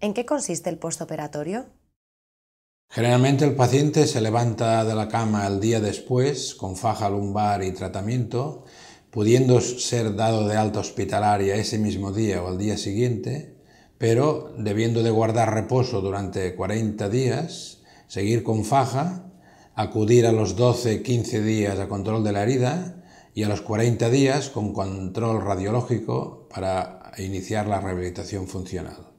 ¿En qué consiste el postoperatorio? Generalmente el paciente se levanta de la cama el día después con faja lumbar y tratamiento, pudiendo ser dado de alta hospitalaria ese mismo día o al día siguiente, pero debiendo de guardar reposo durante 40 días, seguir con faja, acudir a los 12-15 días a control de la herida y a los 40 días con control radiológico para iniciar la rehabilitación funcional.